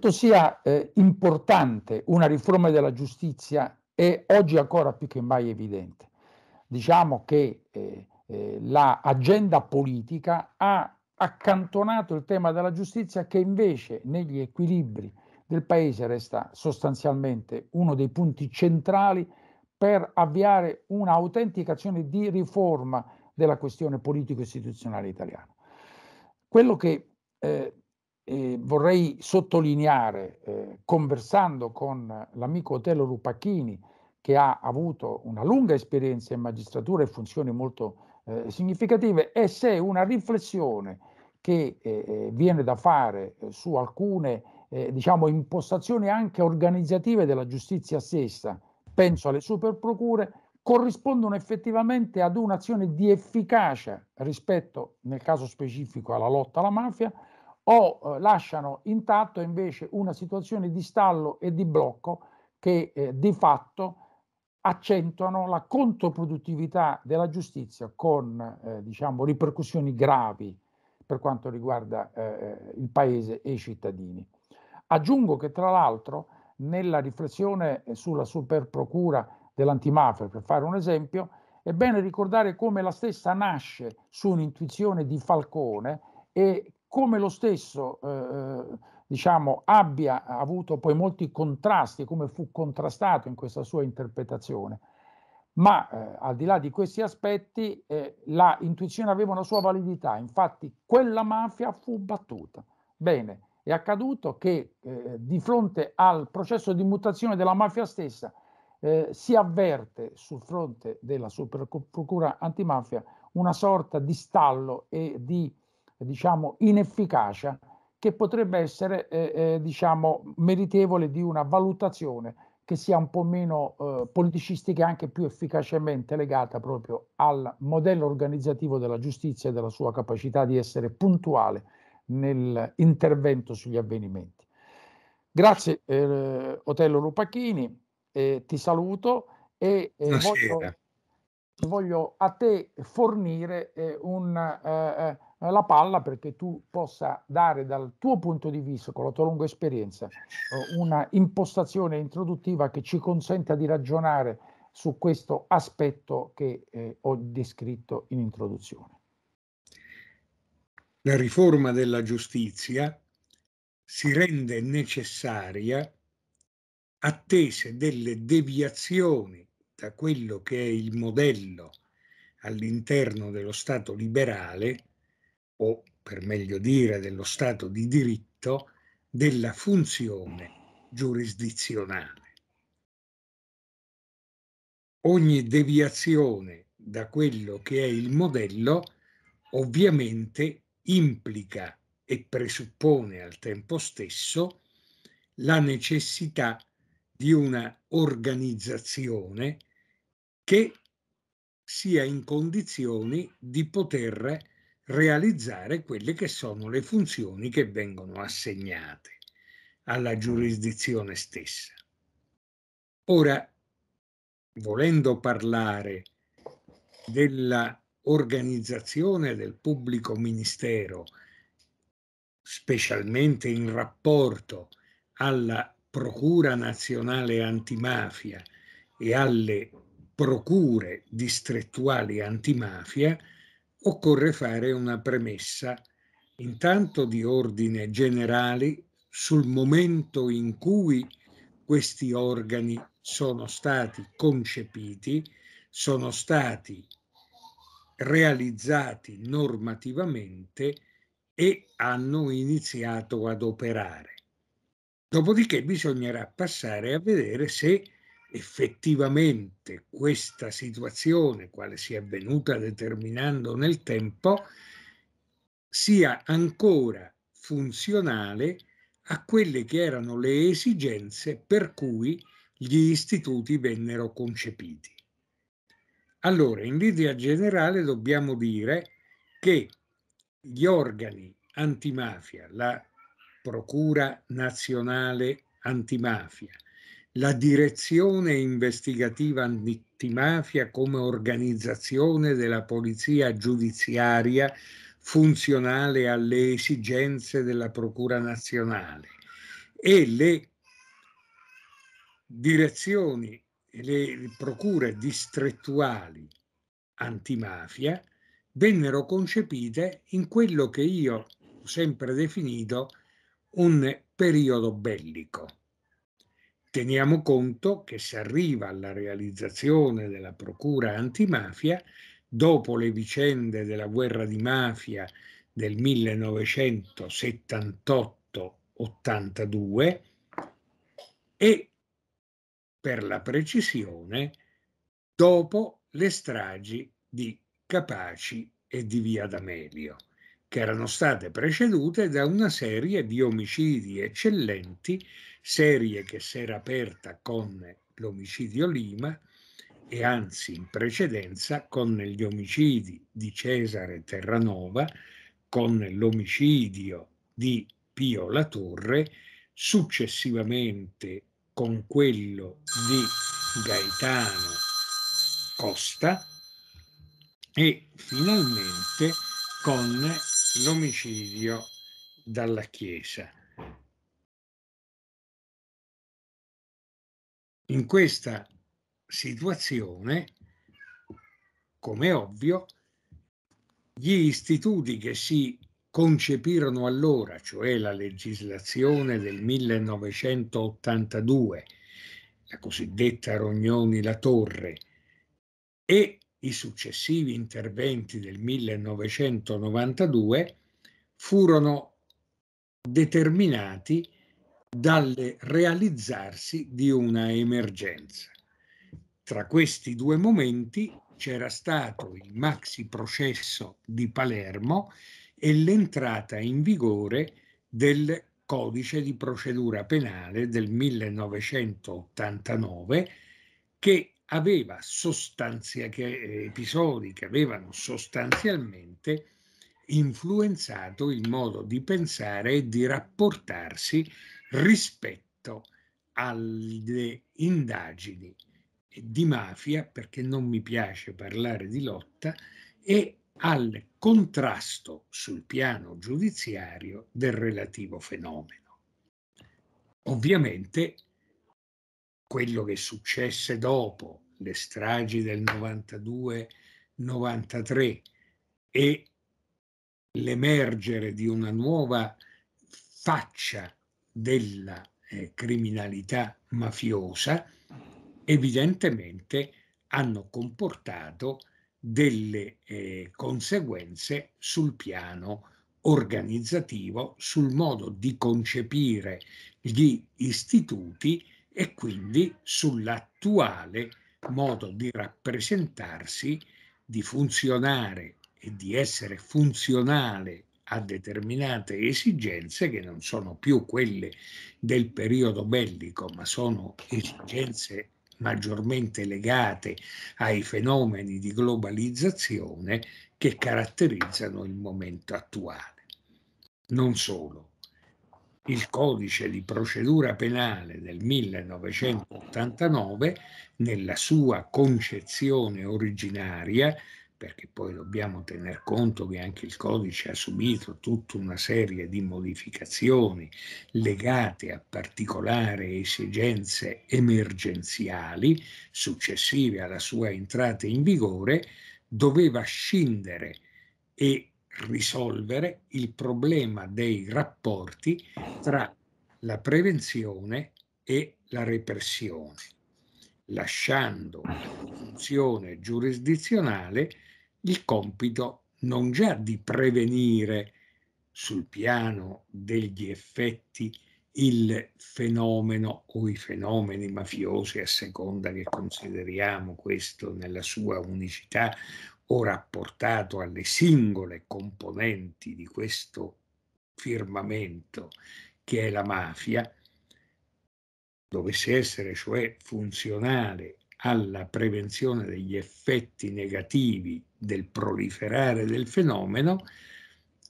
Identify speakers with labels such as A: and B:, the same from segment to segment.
A: quanto sia eh, importante una riforma della giustizia è oggi ancora più che mai evidente. Diciamo che eh, eh, l'agenda la politica ha accantonato il tema della giustizia che invece negli equilibri del Paese resta sostanzialmente uno dei punti centrali per avviare un'autentica azione di riforma della questione politico-istituzionale italiana. Quello che eh, eh, vorrei sottolineare, eh, conversando con l'amico Otelo Lupacchini, che ha avuto una lunga esperienza in magistratura e funzioni molto eh, significative, è se una riflessione che eh, eh, viene da fare eh, su alcune diciamo, impostazioni anche organizzative della giustizia stessa, penso alle superprocure, corrispondono effettivamente ad un'azione di efficacia rispetto, nel caso specifico, alla lotta alla mafia, o eh, lasciano intatto invece una situazione di stallo e di blocco che eh, di fatto accentuano la controproduttività della giustizia con eh, diciamo, ripercussioni gravi per quanto riguarda eh, eh, il Paese e i cittadini. Aggiungo che tra l'altro nella riflessione sulla superprocura dell'antimafia, per fare un esempio, è bene ricordare come la stessa nasce su un'intuizione di Falcone e come lo stesso eh, eh, diciamo, abbia avuto poi molti contrasti, come fu contrastato in questa sua interpretazione. Ma eh, al di là di questi aspetti, eh, la intuizione aveva una sua validità, infatti quella mafia fu battuta. Bene, è accaduto che eh, di fronte al processo di mutazione della mafia stessa eh, si avverte sul fronte della Super Procura antimafia una sorta di stallo e di diciamo, inefficacia che potrebbe essere eh, eh, diciamo, meritevole di una valutazione che sia un po' meno eh, politicistica e anche più efficacemente legata proprio al modello organizzativo della giustizia e della sua capacità di essere puntuale nell'intervento sugli avvenimenti. Grazie eh, Otello Lupacchini, eh, ti saluto e eh, voglio, voglio, a te fornire eh, un eh, eh, eh, la palla perché tu possa dare dal tuo punto di vista, con la tua lunga esperienza, eh, una impostazione introduttiva che ci consenta di ragionare su questo aspetto che eh, ho descritto in introduzione.
B: La riforma della giustizia si rende necessaria attese delle deviazioni da quello che è il modello all'interno dello Stato liberale o per meglio dire dello Stato di diritto, della funzione giurisdizionale. Ogni deviazione da quello che è il modello ovviamente implica e presuppone al tempo stesso la necessità di una organizzazione che sia in condizioni di poter realizzare quelle che sono le funzioni che vengono assegnate alla giurisdizione stessa. Ora, volendo parlare della organizzazione del pubblico ministero, specialmente in rapporto alla Procura Nazionale Antimafia e alle procure distrettuali antimafia, occorre fare una premessa, intanto di ordine generale, sul momento in cui questi organi sono stati concepiti, sono stati realizzati normativamente e hanno iniziato ad operare. Dopodiché bisognerà passare a vedere se effettivamente questa situazione, quale si è venuta determinando nel tempo, sia ancora funzionale a quelle che erano le esigenze per cui gli istituti vennero concepiti. Allora, in linea generale dobbiamo dire che gli organi antimafia, la Procura Nazionale Antimafia, la direzione investigativa antimafia come organizzazione della polizia giudiziaria funzionale alle esigenze della Procura nazionale e le direzioni, le procure distrettuali antimafia vennero concepite in quello che io ho sempre definito un periodo bellico Teniamo conto che si arriva alla realizzazione della Procura antimafia dopo le vicende della guerra di mafia del 1978-82 e, per la precisione, dopo le stragi di Capaci e di Via D'Amelio che erano state precedute da una serie di omicidi eccellenti, serie che si era aperta con l'omicidio Lima e anzi in precedenza con gli omicidi di Cesare Terranova, con l'omicidio di Pio La Torre, successivamente con quello di Gaetano Costa e finalmente con l'omicidio dalla Chiesa. In questa situazione, come ovvio, gli istituti che si concepirono allora, cioè la legislazione del 1982, la cosiddetta Rognoni-La Torre, e i successivi interventi del 1992 furono determinati dal realizzarsi di una emergenza. Tra questi due momenti c'era stato il maxi processo di Palermo e l'entrata in vigore del codice di procedura penale del 1989 che aveva sostanzia, che, eh, episodi che avevano sostanzialmente influenzato il modo di pensare e di rapportarsi rispetto alle indagini di mafia, perché non mi piace parlare di lotta, e al contrasto sul piano giudiziario del relativo fenomeno. Ovviamente quello che successe dopo le stragi del 92-93 e l'emergere di una nuova faccia della eh, criminalità mafiosa, evidentemente hanno comportato delle eh, conseguenze sul piano organizzativo, sul modo di concepire gli istituti e quindi sull'attuale modo di rappresentarsi, di funzionare e di essere funzionale a determinate esigenze che non sono più quelle del periodo bellico, ma sono esigenze maggiormente legate ai fenomeni di globalizzazione che caratterizzano il momento attuale. Non solo, il codice di procedura penale del 1989, nella sua concezione originaria, perché poi dobbiamo tener conto che anche il codice ha subito tutta una serie di modificazioni legate a particolari esigenze emergenziali successive alla sua entrata in vigore, doveva scindere e risolvere il problema dei rapporti tra la prevenzione e la repressione, lasciando alla funzione giurisdizionale il compito non già di prevenire sul piano degli effetti il fenomeno o i fenomeni mafiosi a seconda che consideriamo questo nella sua unicità o rapportato alle singole componenti di questo firmamento che è la mafia, dovesse essere cioè funzionale alla prevenzione degli effetti negativi del proliferare del fenomeno,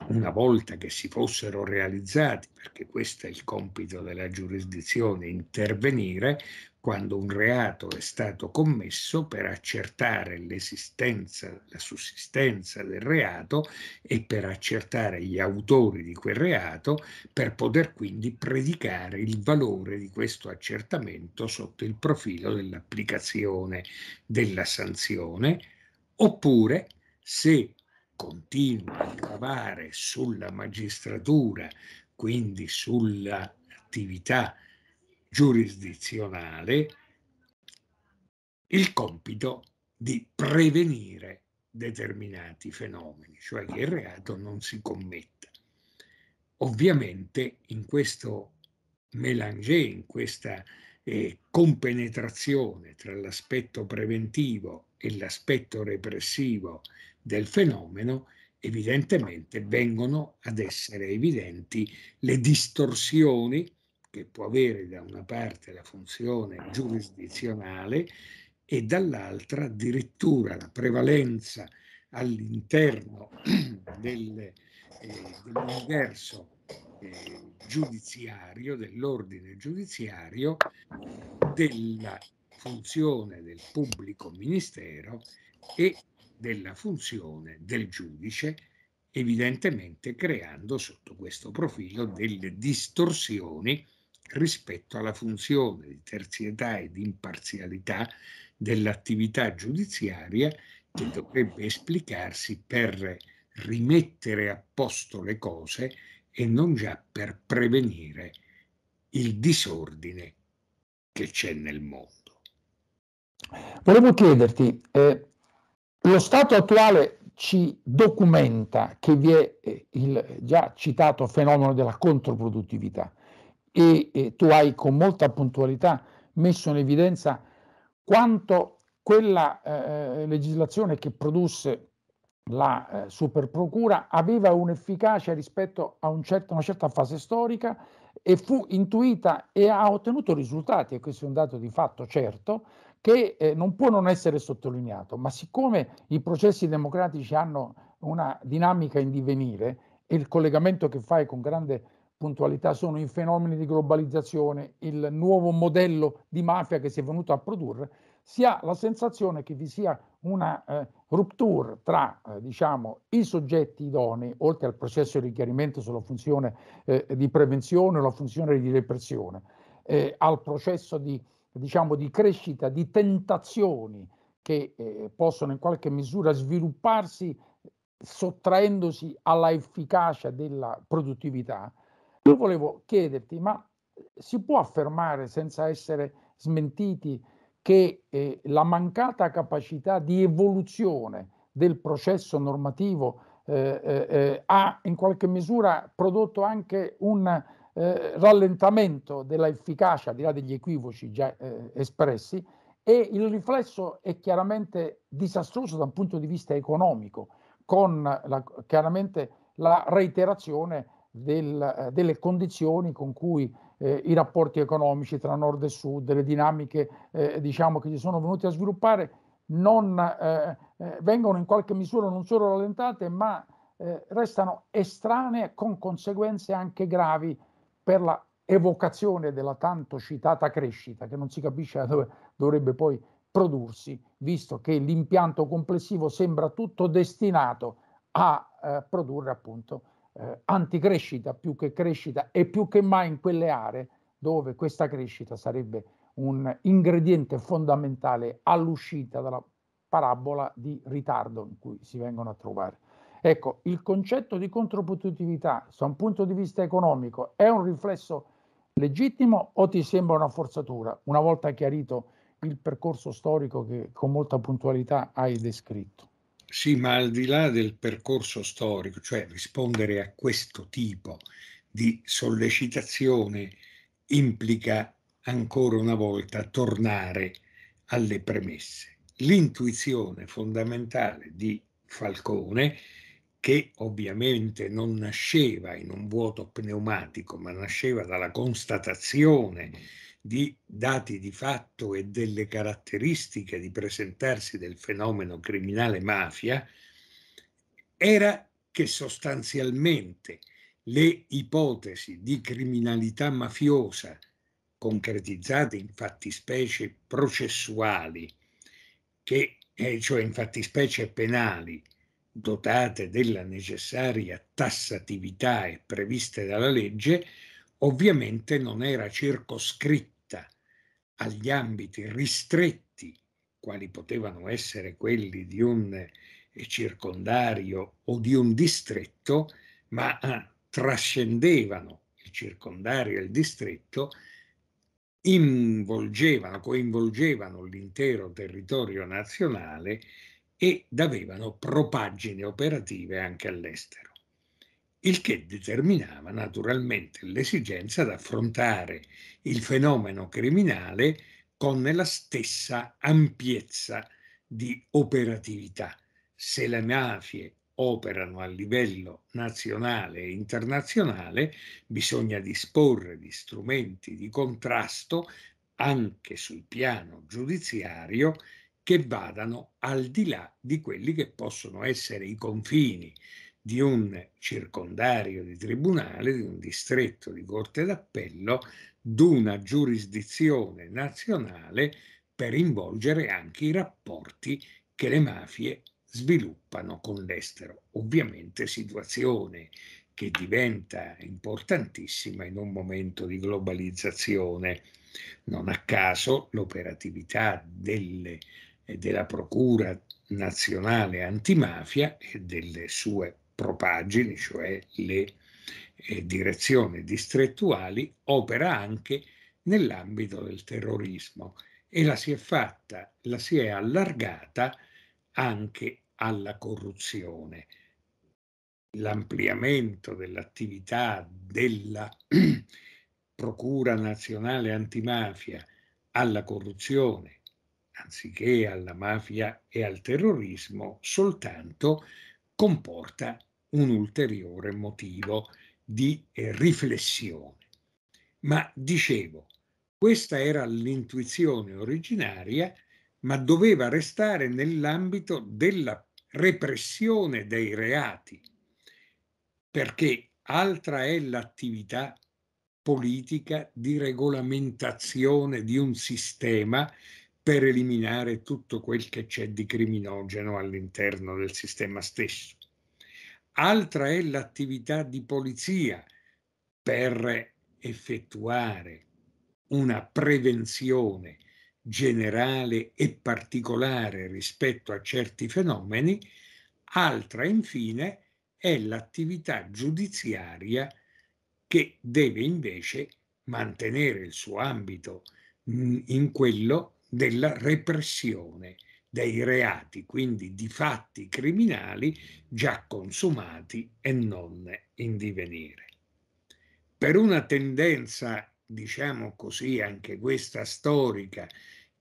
B: una volta che si fossero realizzati, perché questo è il compito della giurisdizione, intervenire, quando un reato è stato commesso per accertare l'esistenza, la sussistenza del reato e per accertare gli autori di quel reato, per poter quindi predicare il valore di questo accertamento sotto il profilo dell'applicazione della sanzione, oppure se continua a gravare sulla magistratura, quindi sull'attività giurisdizionale il compito di prevenire determinati fenomeni, cioè che il reato non si commetta. Ovviamente in questo melanger, in questa eh, compenetrazione tra l'aspetto preventivo e l'aspetto repressivo del fenomeno, evidentemente vengono ad essere evidenti le distorsioni che può avere da una parte la funzione giurisdizionale e dall'altra addirittura la prevalenza all'interno del, eh, dell'universo eh, giudiziario, dell'ordine giudiziario, della funzione del pubblico ministero e della funzione del giudice, evidentemente creando sotto questo profilo delle distorsioni rispetto alla funzione di terzietà e di imparzialità dell'attività giudiziaria che dovrebbe esplicarsi per rimettere a posto le cose e non già per prevenire il disordine che c'è nel mondo.
A: Volevo chiederti, eh, lo stato attuale ci documenta che vi è eh, il già citato fenomeno della controproduttività e, e tu hai con molta puntualità messo in evidenza quanto quella eh, eh, legislazione che produsse la eh, superprocura aveva un'efficacia rispetto a un certo, una certa fase storica e fu intuita e ha ottenuto risultati, e questo è un dato di fatto certo, che eh, non può non essere sottolineato, ma siccome i processi democratici hanno una dinamica in divenire e il collegamento che fai con grande puntualità sono i fenomeni di globalizzazione, il nuovo modello di mafia che si è venuto a produrre, si ha la sensazione che vi sia una eh, rupture tra eh, diciamo, i soggetti idonei, oltre al processo di chiarimento sulla funzione eh, di prevenzione o la funzione di repressione, eh, al processo di, diciamo, di, crescita, di tentazioni che eh, possono in qualche misura svilupparsi sottraendosi alla efficacia della produttività io volevo chiederti, ma eh, si può affermare senza essere smentiti che eh, la mancata capacità di evoluzione del processo normativo eh, eh, eh ha in qualche misura prodotto anche un eh, rallentamento della efficacia, al di là degli equivoci già espressi, e il riflesso è chiaramente disastroso da un punto di vista economico, con la, chiaramente la reiterazione del, eh, delle condizioni con cui eh, i rapporti economici tra nord e sud, le dinamiche eh, diciamo, che si sono venute a sviluppare, non, eh, eh, vengono in qualche misura non solo rallentate, ma eh, restano estranee con conseguenze anche gravi per la evocazione della tanto citata crescita, che non si capisce da dove dovrebbe poi prodursi, visto che l'impianto complessivo sembra tutto destinato a produrre appunto eh, anticrescita più che crescita e più che mai in quelle aree dove questa crescita sarebbe un ingrediente fondamentale all'uscita dalla parabola di ritardo in cui si vengono a trovare. Ecco, il concetto di controproduttività da un punto di vista economico è un riflesso legittimo o ti sembra una forzatura, una volta chiarito il percorso storico che con molta puntualità hai descritto?
B: Sì, ma al di là del percorso storico, cioè rispondere a questo tipo di sollecitazione implica ancora una volta tornare alle premesse. L'intuizione fondamentale di Falcone, che ovviamente non nasceva in un vuoto pneumatico, ma nasceva dalla constatazione di dati di fatto e delle caratteristiche di presentarsi del fenomeno criminale mafia era che sostanzialmente le ipotesi di criminalità mafiosa concretizzate in fattispecie processuali, che, eh, cioè in fattispecie penali, dotate della necessaria tassatività e previste dalla legge, ovviamente non era circoscritta agli ambiti ristretti, quali potevano essere quelli di un eh, circondario o di un distretto, ma eh, trascendevano il circondario e il distretto, involgevano, coinvolgevano l'intero territorio nazionale ed avevano propaggini operative anche all'estero il che determinava naturalmente l'esigenza di affrontare il fenomeno criminale con la stessa ampiezza di operatività. Se le mafie operano a livello nazionale e internazionale, bisogna disporre di strumenti di contrasto anche sul piano giudiziario che vadano al di là di quelli che possono essere i confini di un circondario di tribunale, di un distretto di corte d'appello, d'una giurisdizione nazionale per involgere anche i rapporti che le mafie sviluppano con l'estero. Ovviamente situazione che diventa importantissima in un momento di globalizzazione. Non a caso l'operatività delle, della Procura nazionale antimafia e delle sue propagini, cioè le eh, direzioni distrettuali, opera anche nell'ambito del terrorismo e la si è fatta, la si è allargata anche alla corruzione. L'ampliamento dell'attività della Procura Nazionale Antimafia alla corruzione anziché alla mafia e al terrorismo soltanto comporta un ulteriore motivo di eh, riflessione. Ma dicevo, questa era l'intuizione originaria, ma doveva restare nell'ambito della repressione dei reati, perché altra è l'attività politica di regolamentazione di un sistema per eliminare tutto quel che c'è di criminogeno all'interno del sistema stesso altra è l'attività di polizia per effettuare una prevenzione generale e particolare rispetto a certi fenomeni, altra infine è l'attività giudiziaria che deve invece mantenere il suo ambito in quello della repressione dei reati, quindi di fatti criminali già consumati e non in divenire. Per una tendenza, diciamo così, anche questa storica,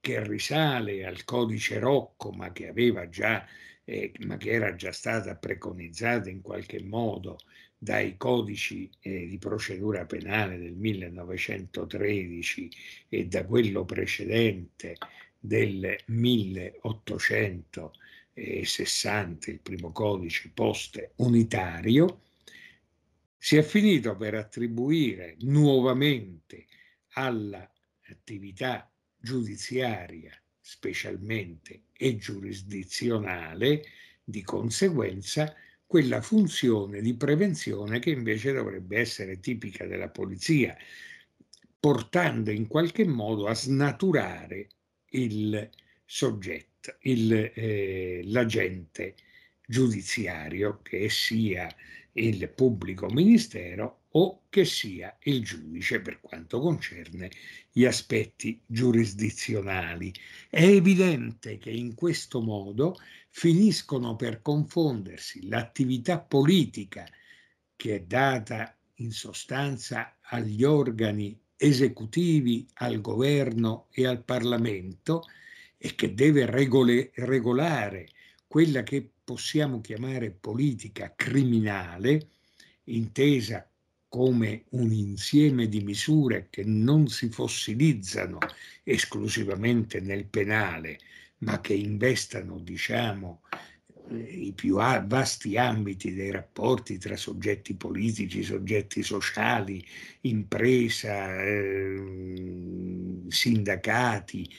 B: che risale al codice Rocco, ma che, già, eh, ma che era già stata preconizzata in qualche modo dai codici eh, di procedura penale del 1913 e da quello precedente del 1860, il primo codice poste unitario, si è finito per attribuire nuovamente all'attività giudiziaria, specialmente e giurisdizionale, di conseguenza quella funzione di prevenzione che invece dovrebbe essere tipica della polizia, portando in qualche modo a snaturare il soggetto, il, eh, l'agente giudiziario, che sia il pubblico ministero o che sia il giudice per quanto concerne gli aspetti giurisdizionali. È evidente che in questo modo finiscono per confondersi l'attività politica che è data in sostanza agli organi esecutivi, al governo e al Parlamento e che deve regole, regolare quella che possiamo chiamare politica criminale, intesa come un insieme di misure che non si fossilizzano esclusivamente nel penale, ma che investano, diciamo, eh, i più vasti ambiti dei rapporti tra soggetti politici, soggetti sociali, impresa, ehm, sindacati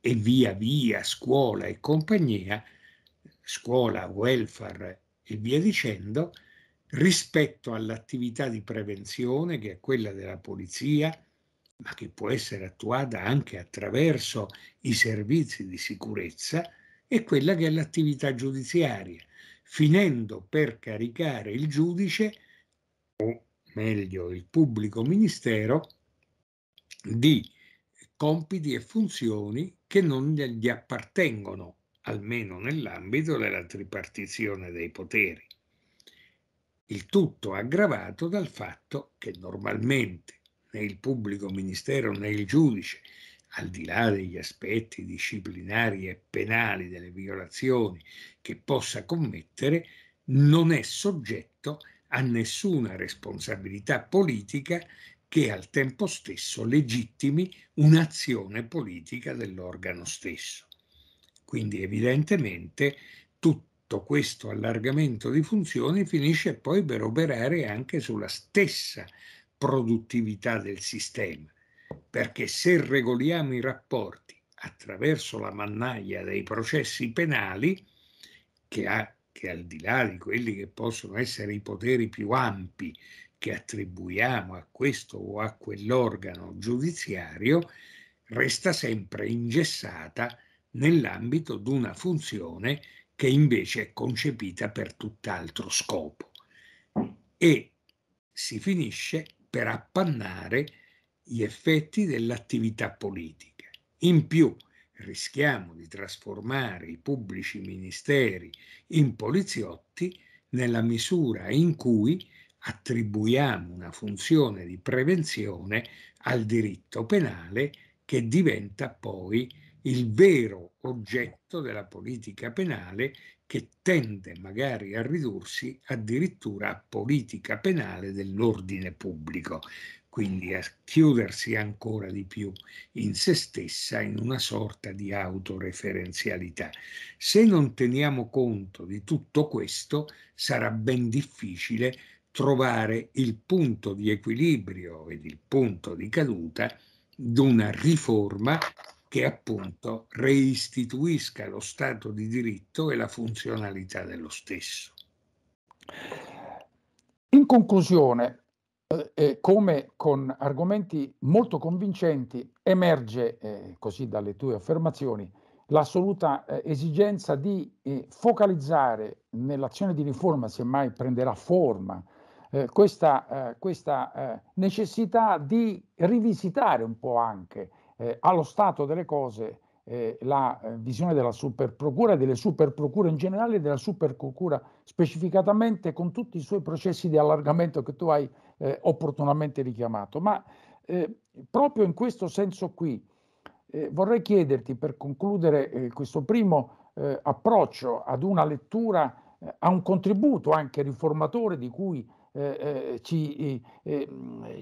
B: e via via, scuola e compagnia, scuola, welfare e via dicendo, rispetto all'attività di prevenzione che è quella della polizia, ma che può essere attuata anche attraverso i servizi di sicurezza, e quella che è l'attività giudiziaria, finendo per caricare il giudice, o meglio il pubblico ministero, di compiti e funzioni che non gli appartengono, almeno nell'ambito della tripartizione dei poteri. Il tutto aggravato dal fatto che normalmente né il pubblico ministero né il giudice al di là degli aspetti disciplinari e penali delle violazioni che possa commettere, non è soggetto a nessuna responsabilità politica che al tempo stesso legittimi un'azione politica dell'organo stesso. Quindi evidentemente tutto questo allargamento di funzioni finisce poi per operare anche sulla stessa produttività del sistema perché se regoliamo i rapporti attraverso la mannaia dei processi penali, che, ha, che al di là di quelli che possono essere i poteri più ampi che attribuiamo a questo o a quell'organo giudiziario, resta sempre ingessata nell'ambito di una funzione che invece è concepita per tutt'altro scopo e si finisce per appannare gli effetti dell'attività politica. In più rischiamo di trasformare i pubblici ministeri in poliziotti nella misura in cui attribuiamo una funzione di prevenzione al diritto penale che diventa poi il vero oggetto della politica penale che tende magari a ridursi addirittura a politica penale dell'ordine pubblico quindi a chiudersi ancora di più in se stessa in una sorta di autoreferenzialità. Se non teniamo conto di tutto questo, sarà ben difficile trovare il punto di equilibrio ed il punto di caduta di una riforma che appunto reistituisca lo Stato di diritto e la funzionalità dello stesso.
A: In conclusione, eh, eh, come con argomenti molto convincenti emerge, eh, così dalle tue affermazioni, l'assoluta eh, esigenza di eh, focalizzare nell'azione di riforma, se mai prenderà forma, eh, questa, questa necessità di rivisitare un po' anche allo stato delle cose la visione della superprocura, delle superprocure in generale e della superprocura specificatamente con tutti i suoi processi di allargamento che tu hai eh, opportunamente richiamato. Ma eh, proprio in questo senso qui eh, vorrei chiederti, per concludere eh, questo primo eh, approccio ad una lettura, eh, a un contributo anche riformatore di cui ci,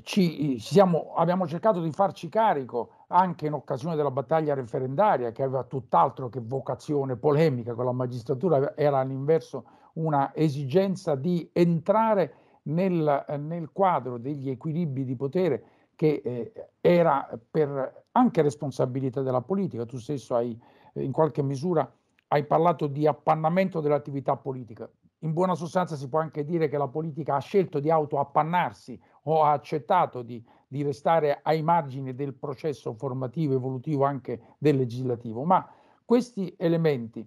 A: ci siamo, abbiamo cercato di farci carico anche in occasione della battaglia referendaria, che aveva tutt'altro che vocazione polemica con la magistratura, era all'inverso una esigenza di entrare nel, eh, nel quadro degli equilibri di potere che eh, era per anche responsabilità della politica. Tu stesso hai eh, in qualche misura hai parlato di appannamento dell'attività politica. In buona sostanza si può anche dire che la politica ha scelto di autoappannarsi o ha accettato di, di restare ai margini del processo formativo, evolutivo anche del legislativo. Ma questi elementi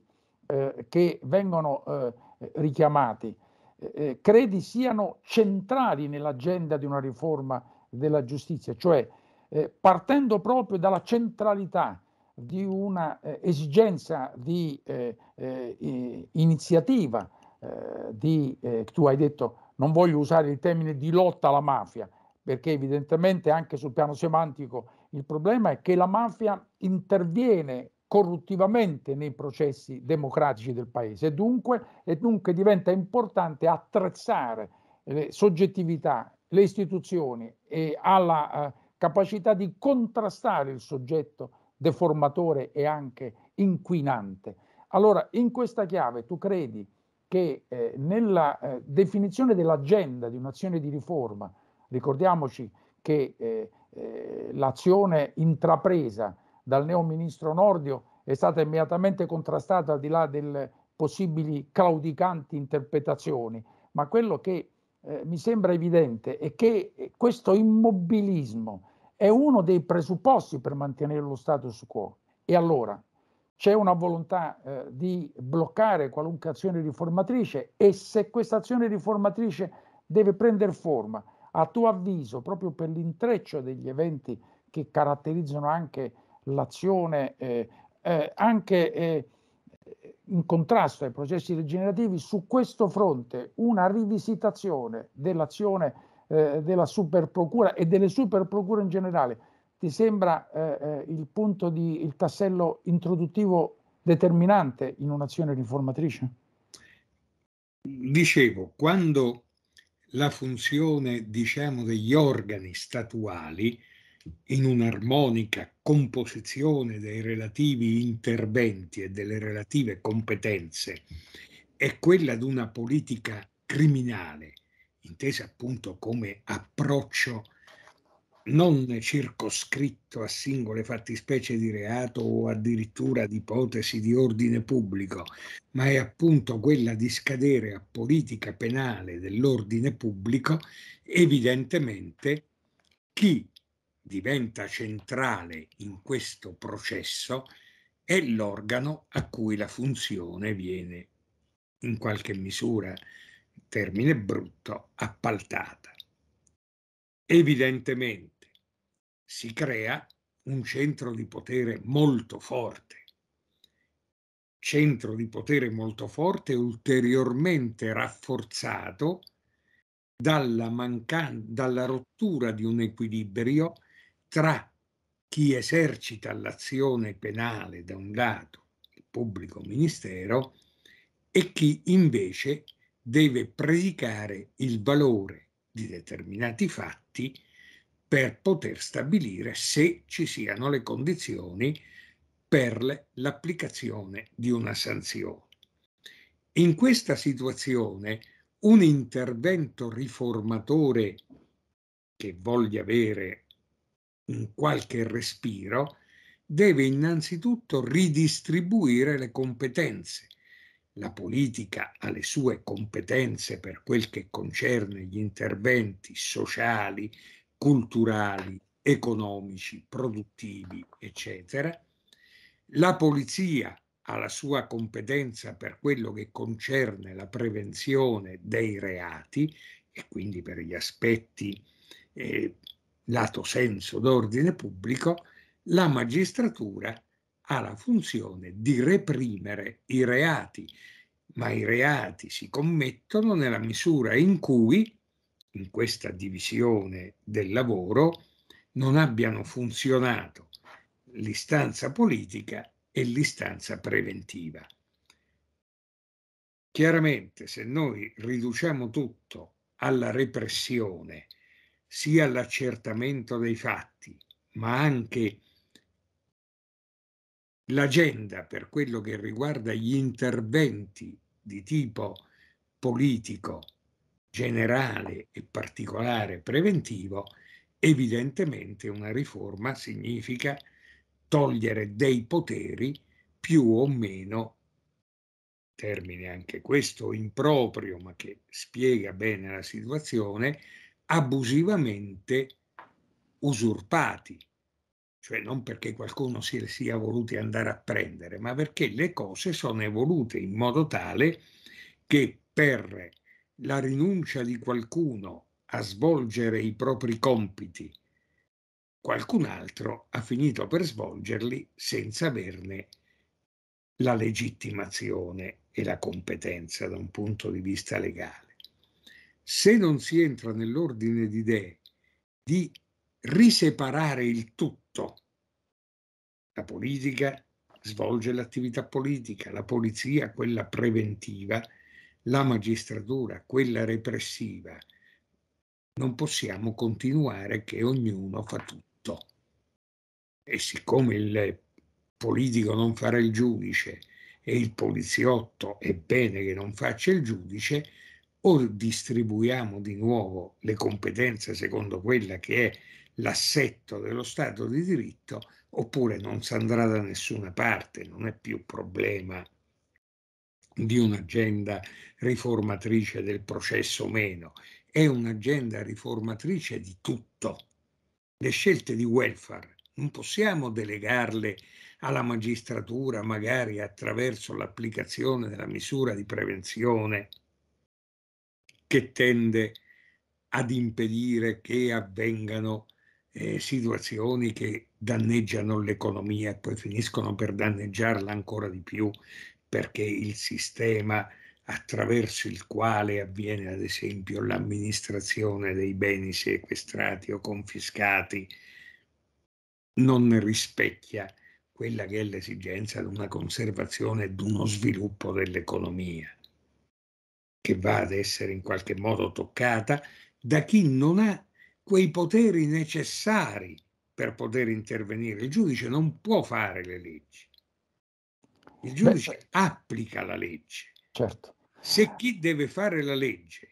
A: eh, che vengono eh, richiamati eh, eh, credi siano centrali nell'agenda di una riforma della giustizia, cioè eh, partendo proprio dalla centralità di una eh, esigenza di eh, iniziativa, di, tu hai detto non voglio usare il termine di lotta alla mafia, perché evidentemente anche sul piano semantico il problema è che la mafia interviene corruttivamente nei processi democratici del paese e dunque, e dunque diventa importante attrezzare le eh, soggettività, le istituzioni e alla eh, capacità di contrastare il soggetto deformatore e anche inquinante. Allora, in questa chiave tu credi che eh, nella eh, definizione dell'agenda di un'azione di riforma, ricordiamoci che eh, eh, l'azione intrapresa dal neo ministro Nordio è stata immediatamente contrastata al di là delle possibili claudicanti interpretazioni, ma quello che eh, mi sembra evidente è che questo immobilismo è uno dei presupposti per mantenere lo status quo. E allora c'è una volontà eh, di bloccare qualunque azione riformatrice e se questa azione riformatrice deve prendere forma, a tuo avviso, proprio per l'intreccio degli eventi che caratterizzano anche l'azione eh, eh, anche eh, in contrasto ai processi rigenerativi, su questo fronte una rivisitazione dell'azione eh, della superprocura e delle superprocure in generale ti sembra eh, eh, il punto di il tassello introduttivo determinante in un'azione riformatrice?
B: Dicevo, quando la funzione diciamo degli organi statuali in un'armonica composizione dei relativi interventi e delle relative competenze è quella di una politica criminale, intesa appunto come approccio non circoscritto a singole fattispecie di reato o addirittura di ipotesi di ordine pubblico, ma è appunto quella di scadere a politica penale dell'ordine pubblico, evidentemente chi diventa centrale in questo processo è l'organo a cui la funzione viene in qualche misura, termine brutto, appaltata. Evidentemente si crea un centro di potere molto forte, centro di potere molto forte ulteriormente rafforzato dalla, mancan- dalla rottura di un equilibrio tra chi esercita l'azione penale da un lato, il pubblico ministero, e chi invece deve predicare il valore di determinati fatti per poter stabilire se ci siano le condizioni per l'applicazione di una sanzione. In questa situazione un intervento riformatore che voglia avere qualche respiro, deve innanzitutto ridistribuire le competenze. La politica ha le sue competenze per quel che concerne gli interventi sociali, culturali, economici, produttivi, eccetera. La polizia ha la sua competenza per quello che concerne la prevenzione dei reati e quindi per gli aspetti eh, lato senso d'ordine pubblico, la magistratura ha la funzione di reprimere i reati, ma i reati si commettono nella misura in cui, in questa divisione del lavoro, non abbiano funzionato l'istanza politica e l'istanza preventiva. Chiaramente se noi riduciamo tutto alla repressione sia l'accertamento dei fatti, ma anche l'agenda per quello che riguarda gli interventi di tipo politico, generale e particolare preventivo, evidentemente una riforma significa togliere dei poteri più o meno, termine anche questo improprio ma che spiega bene la situazione, abusivamente usurpati, cioè non perché qualcuno si sia voluti andare a prendere, ma perché le cose sono evolute in modo tale che per la rinuncia di qualcuno a svolgere i propri compiti, qualcun altro ha finito per svolgerli senza averne la legittimazione e la competenza da un punto di vista legale se non si entra nell'ordine di idee di riseparare il tutto, la politica svolge l'attività politica, la polizia quella preventiva, la magistratura quella repressiva, non possiamo continuare che ognuno fa tutto. E siccome il politico non farà il giudice e il poliziotto è bene che non faccia il giudice, o distribuiamo di nuovo le competenze secondo quella che è l'assetto dello Stato di diritto, oppure non si andrà da nessuna parte, non è più problema di un'agenda riformatrice del processo o meno, è un'agenda riformatrice di tutto. Le scelte di welfare non possiamo delegarle alla magistratura, magari attraverso l'applicazione della misura di prevenzione che tende ad impedire che avvengano eh, situazioni che danneggiano l'economia e poi finiscono per danneggiarla ancora di più perché il sistema attraverso il quale avviene ad esempio l'amministrazione dei beni sequestrati o confiscati non rispecchia quella che è l'esigenza di una conservazione e di uno sviluppo dell'economia che va ad essere in qualche modo toccata da chi non ha quei poteri necessari per poter intervenire. Il giudice non può fare le leggi. Il giudice Beh, applica la legge. Certo. Se chi deve fare la legge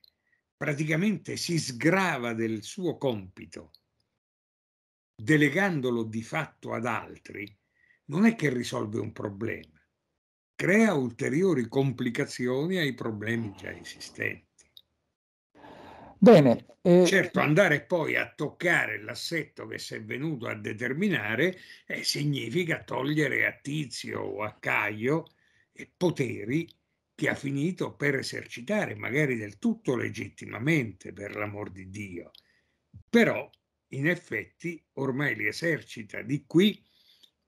B: praticamente si sgrava del suo compito delegandolo di fatto ad altri, non è che risolve un problema, crea ulteriori complicazioni ai problemi già esistenti. Bene. Eh... Certo, andare poi a toccare l'assetto che si è venuto a determinare eh, significa togliere a Tizio o a Caio eh, poteri che ha finito per esercitare, magari del tutto legittimamente, per l'amor di Dio. Però, in effetti, ormai li esercita di qui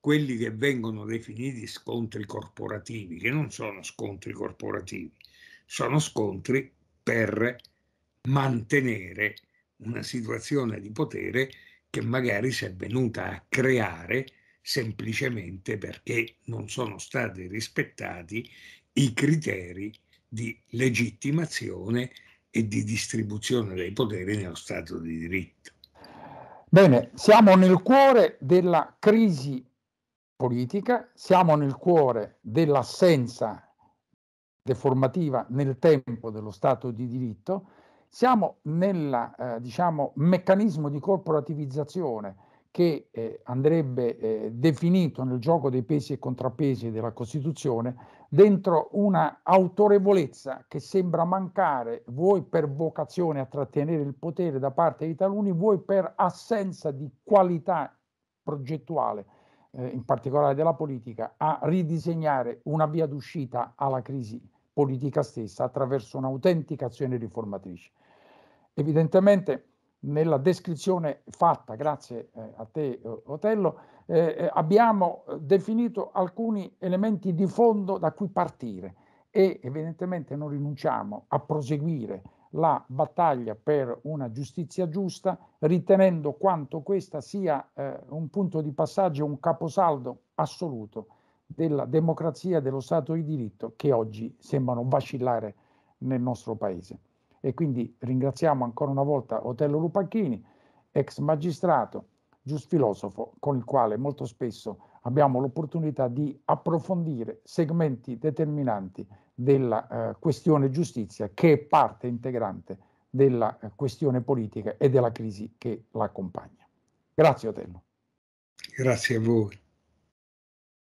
B: quelli che vengono definiti scontri corporativi, che non sono scontri corporativi, sono scontri per mantenere una situazione di potere che magari si è venuta a creare semplicemente perché non sono stati rispettati i criteri di legittimazione e di distribuzione dei poteri nello Stato di diritto.
A: Bene, siamo nel cuore della crisi politica, siamo nel cuore dell'assenza deformativa nel tempo dello Stato di diritto, siamo nel eh, diciamo, meccanismo di corporativizzazione che eh, andrebbe eh, definito nel gioco dei pesi e contrappesi della Costituzione dentro una autorevolezza che sembra mancare vuoi per vocazione a trattenere il potere da parte di taluni, vuoi per assenza di qualità progettuale eh, in particolare della politica, a ridisegnare una via d'uscita alla crisi politica stessa attraverso un'autentica azione riformatrice. Evidentemente nella descrizione fatta, grazie eh, a te eh, Otello, eh, eh abbiamo eh, definito alcuni elementi di fondo da cui partire e evidentemente non rinunciamo a proseguire la battaglia per una giustizia giusta, ritenendo quanto questa sia eh, un punto di passaggio, un caposaldo assoluto della democrazia e dello Stato di diritto che oggi sembrano vacillare nel nostro Paese. E quindi ringraziamo ancora una volta Otello Lupacchini, ex magistrato, giusfilosofo, con il quale molto spesso abbiamo l'opportunità di approfondire segmenti determinanti della eh, questione giustizia che è parte integrante della eh, questione politica e della crisi che l'accompagna. Grazie Otello.
B: Grazie a voi.